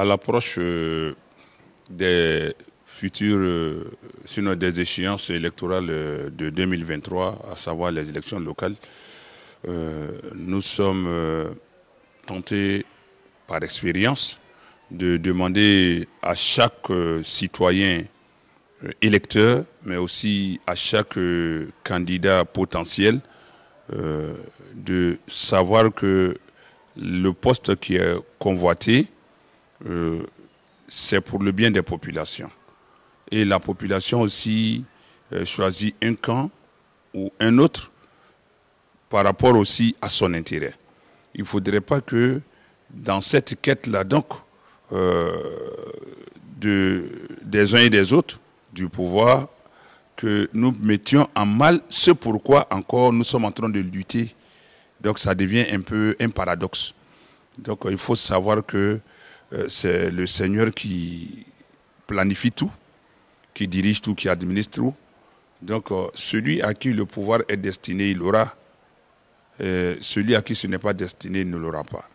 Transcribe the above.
à l'approche euh, des futures euh, des échéances électorales euh, de 2023, à savoir les élections locales, nous sommes tentés par expérience de demander à chaque citoyen électeur, mais aussi à chaque candidat potentiel, de savoir que le poste qui est convoité euh, c'est pour le bien des populations. Et la population aussi euh, choisit un camp ou un autre par rapport aussi à son intérêt. Il ne faudrait pas que dans cette quête-là, donc, euh, de, des uns et des autres, du pouvoir, que nous mettions en mal ce pourquoi encore nous sommes en train de lutter. Donc ça devient un peu un paradoxe. Donc il faut savoir que euh, c'est le Seigneur qui planifie tout, qui dirige tout, qui administre tout. Donc euh, celui à qui le pouvoir est destiné, il l'aura. Euh, celui à qui ce n'est pas destiné, il ne l'aura pas.